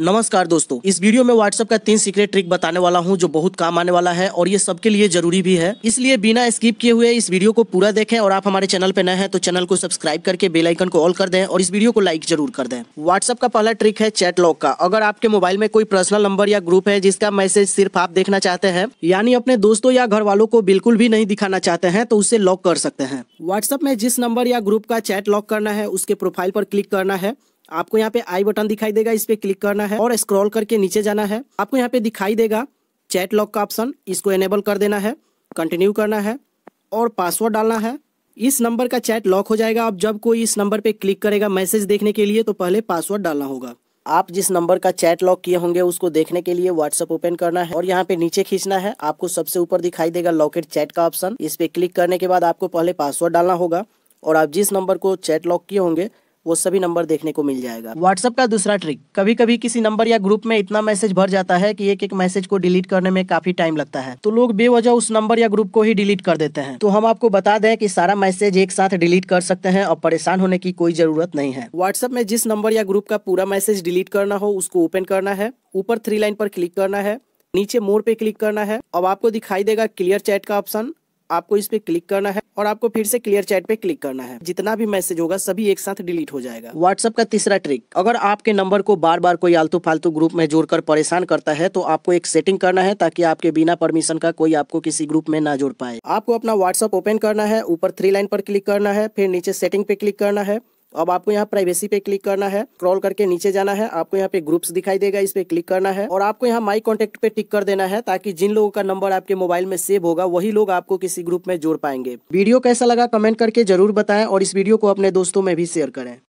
नमस्कार दोस्तों इस वीडियो में व्हाट्सएप का तीन सीक्रेट ट्रिक बताने वाला हूं जो बहुत काम आने वाला है और ये सबके लिए जरूरी भी है इसलिए बिना स्किप किए हुए इस वीडियो को पूरा देखें और आप हमारे चैनल पे नए हैं तो चैनल को सब्सक्राइब करके बेल आइकन को ऑल कर दें और इस वीडियो को लाइक जरूर कर दें व्हाट्सएप का पहला ट्रिक है चैट लॉक का अगर आपके मोबाइल में कोई पर्सनल नंबर या ग्रुप है जिसका मैसेज सिर्फ आप देखना चाहते हैं यानी अपने दोस्तों या घर वालों को बिल्कुल भी नहीं दिखाना चाहते हैं तो उसे लॉक कर सकते हैं व्हाट्सएप में जिस नंबर या ग्रुप का चैट लॉक करना है उसके प्रोफाइल पर क्लिक करना है आपको यहाँ पे आई बटन दिखाई देगा इस पे क्लिक करना है और स्क्रॉल करके नीचे जाना है आपको यहाँ पे दिखाई देगा चैट लॉक का ऑप्शन इसको एनेबल कर देना है कंटिन्यू करना है और पासवर्ड डालना है इस नंबर का चैट लॉक हो जाएगा अब जब कोई इस नंबर पे क्लिक करेगा मैसेज देखने के लिए तो पहले पासवर्ड डालना होगा आप जिस नंबर का चैट लॉक किए होंगे उसको देखने के लिए व्हाट्सअप ओपन करना है और यहाँ पे नीचे खींचना है आपको सबसे ऊपर दिखाई देगा लॉकेट चैट का ऑप्शन इस पे क्लिक करने के बाद आपको पहले पासवर्ड डालना होगा और आप जिस नंबर को चैट लॉक किए होंगे वो सभी नंबर देखने को मिल जाएगा व्हाट्सएप का दूसरा ट्रिक कभी कभी किसी नंबर या ग्रुप में इतना मैसेज भर जाता है कि एक एक मैसेज को डिलीट करने में काफी टाइम लगता है तो लोग बेवजह उस नंबर या ग्रुप को ही डिलीट कर देते हैं तो हम आपको बता दें कि सारा मैसेज एक साथ डिलीट कर सकते हैं और परेशान होने की कोई जरूरत नहीं है व्हाट्सएप में जिस नंबर या ग्रुप का पूरा मैसेज डिलीट करना हो उसको ओपन करना है ऊपर थ्री लाइन पर क्लिक करना है नीचे मोर पे क्लिक करना है अब आपको दिखाई देगा क्लियर चैट का ऑप्शन आपको इस पे क्लिक करना है और आपको फिर से क्लियर चैट पे क्लिक करना है जितना भी मैसेज होगा सभी एक साथ डिलीट हो जाएगा व्हाट्सएप का तीसरा ट्रिक अगर आपके नंबर को बार बार कोई आलतू फालतू ग्रुप में जोड़कर परेशान करता है तो आपको एक सेटिंग करना है ताकि आपके बिना परमिशन का कोई आपको किसी ग्रुप में ना जोड़ पाए आपको अपना व्हाट्सअप ओपन करना है ऊपर थ्री लाइन पर क्लिक करना है फिर नीचे सेटिंग पे क्लिक करना है अब आपको यहाँ प्राइवेसी पे क्लिक करना है क्रॉल करके नीचे जाना है आपको यहाँ पे ग्रुप्स दिखाई देगा इस पे क्लिक करना है और आपको यहाँ माई कॉन्टेक्ट पे टिक कर देना है ताकि जिन लोगों का नंबर आपके मोबाइल में सेव होगा वही लोग आपको किसी ग्रुप में जोड़ पाएंगे वीडियो कैसा लगा कमेंट करके जरूर बताएं और इस वीडियो को अपने दोस्तों में भी शेयर करें